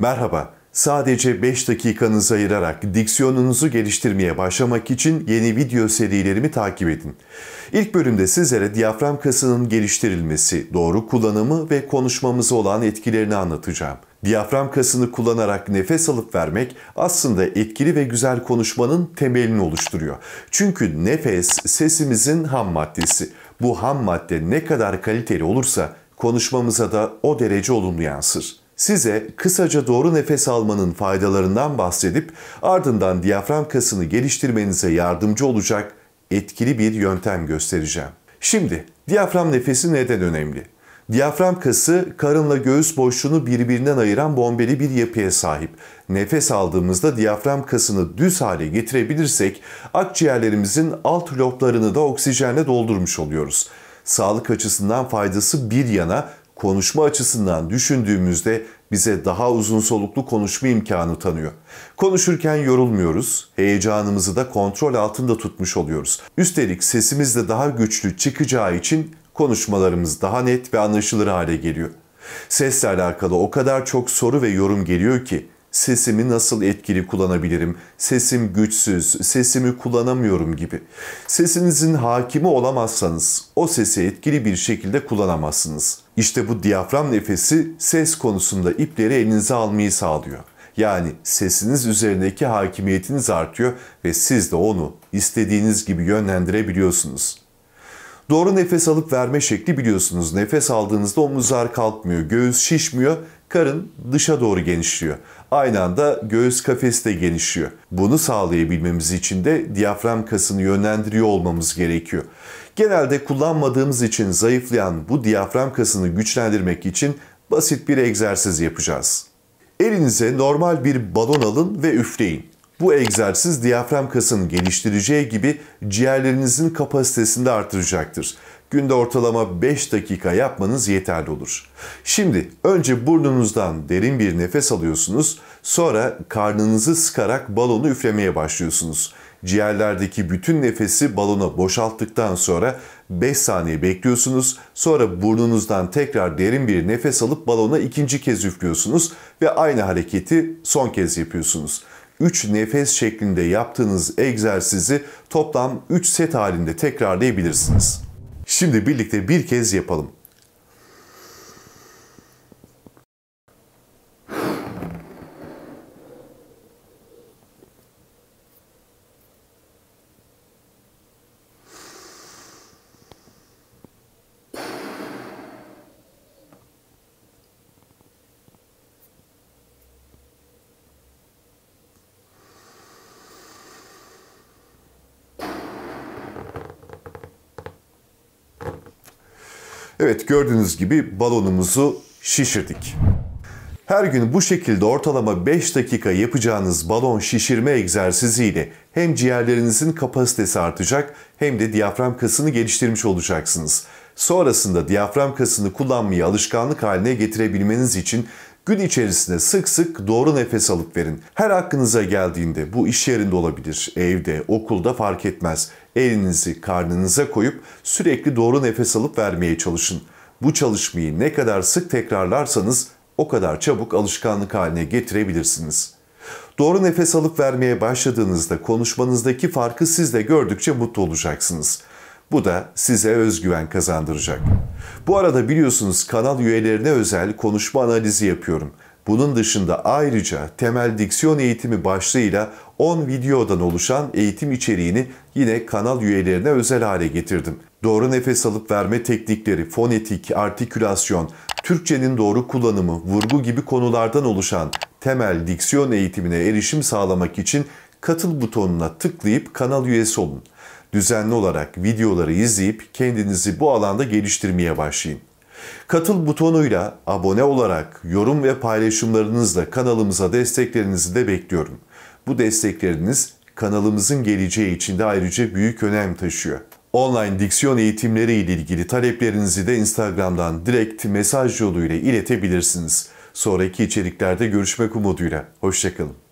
Merhaba, sadece 5 dakikanızı ayırarak diksiyonunuzu geliştirmeye başlamak için yeni video serilerimi takip edin. İlk bölümde sizlere diyafram kasının geliştirilmesi, doğru kullanımı ve konuşmamızı olan etkilerini anlatacağım. Diyafram kasını kullanarak nefes alıp vermek aslında etkili ve güzel konuşmanın temelini oluşturuyor. Çünkü nefes sesimizin ham maddesi. Bu ham madde ne kadar kaliteli olursa konuşmamıza da o derece olumlu yansır. Size kısaca doğru nefes almanın faydalarından bahsedip ardından diyafram kasını geliştirmenize yardımcı olacak etkili bir yöntem göstereceğim. Şimdi diyafram nefesi neden önemli? Diyafram kası karınla göğüs boşluğunu birbirinden ayıran bombeli bir yapıya sahip. Nefes aldığımızda diyafram kasını düz hale getirebilirsek akciğerlerimizin alt loblarını da oksijenle doldurmuş oluyoruz. Sağlık açısından faydası bir yana konuşma açısından düşündüğümüzde bize daha uzun soluklu konuşma imkanı tanıyor. Konuşurken yorulmuyoruz, heyecanımızı da kontrol altında tutmuş oluyoruz. Üstelik sesimiz de daha güçlü çıkacağı için konuşmalarımız daha net ve anlaşılır hale geliyor. Sesle alakalı o kadar çok soru ve yorum geliyor ki Sesimi nasıl etkili kullanabilirim? Sesim güçsüz, sesimi kullanamıyorum gibi. Sesinizin hakimi olamazsanız o sesi etkili bir şekilde kullanamazsınız. İşte bu diyafram nefesi ses konusunda ipleri elinize almayı sağlıyor. Yani sesiniz üzerindeki hakimiyetiniz artıyor ve siz de onu istediğiniz gibi yönlendirebiliyorsunuz. Doğru nefes alıp verme şekli biliyorsunuz. Nefes aldığınızda omuzlar kalkmıyor, göğüs şişmiyor karın dışa doğru genişliyor. Aynı anda göğüs kafesi de genişliyor. Bunu sağlayabilmemiz için de diyafram kasını yönlendiriyor olmamız gerekiyor. Genelde kullanmadığımız için zayıflayan bu diyafram kasını güçlendirmek için basit bir egzersiz yapacağız. Elinize normal bir balon alın ve üfleyin. Bu egzersiz diyafram kasını geliştireceği gibi ciğerlerinizin kapasitesini de artıracaktır. Günde ortalama 5 dakika yapmanız yeterli olur. Şimdi önce burnunuzdan derin bir nefes alıyorsunuz, sonra karnınızı sıkarak balonu üflemeye başlıyorsunuz. Ciğerlerdeki bütün nefesi balona boşalttıktan sonra 5 saniye bekliyorsunuz. Sonra burnunuzdan tekrar derin bir nefes alıp balona ikinci kez üflüyorsunuz ve aynı hareketi son kez yapıyorsunuz. 3 nefes şeklinde yaptığınız egzersizi toplam 3 set halinde tekrarlayabilirsiniz. Şimdi birlikte bir kez yapalım. Evet gördüğünüz gibi balonumuzu şişirdik. Her gün bu şekilde ortalama 5 dakika yapacağınız balon şişirme egzersiziyle hem ciğerlerinizin kapasitesi artacak hem de diyafram kasını geliştirmiş olacaksınız. Sonrasında diyafram kasını kullanmayı alışkanlık haline getirebilmeniz için Gün içerisinde sık sık doğru nefes alıp verin. Her hakkınıza geldiğinde bu iş yerinde olabilir, evde, okulda fark etmez. Elinizi karnınıza koyup sürekli doğru nefes alıp vermeye çalışın. Bu çalışmayı ne kadar sık tekrarlarsanız o kadar çabuk alışkanlık haline getirebilirsiniz. Doğru nefes alıp vermeye başladığınızda konuşmanızdaki farkı siz de gördükçe mutlu olacaksınız. Bu da size özgüven kazandıracak. Bu arada biliyorsunuz kanal üyelerine özel konuşma analizi yapıyorum. Bunun dışında ayrıca temel diksiyon eğitimi başlığıyla 10 videodan oluşan eğitim içeriğini yine kanal üyelerine özel hale getirdim. Doğru nefes alıp verme teknikleri, fonetik, artikülasyon, Türkçenin doğru kullanımı, vurgu gibi konulardan oluşan temel diksiyon eğitimine erişim sağlamak için katıl butonuna tıklayıp kanal üyesi olun düzenli olarak videoları izleyip kendinizi bu alanda geliştirmeye başlayın. Katıl butonuyla abone olarak yorum ve paylaşımlarınızla kanalımıza desteklerinizi de bekliyorum. Bu destekleriniz kanalımızın geleceği için de ayrıca büyük önem taşıyor. Online diksiyon eğitimleri ile ilgili taleplerinizi de Instagram'dan direkt mesaj yoluyla iletebilirsiniz. Sonraki içeriklerde görüşmek umuduyla. Hoşçakalın.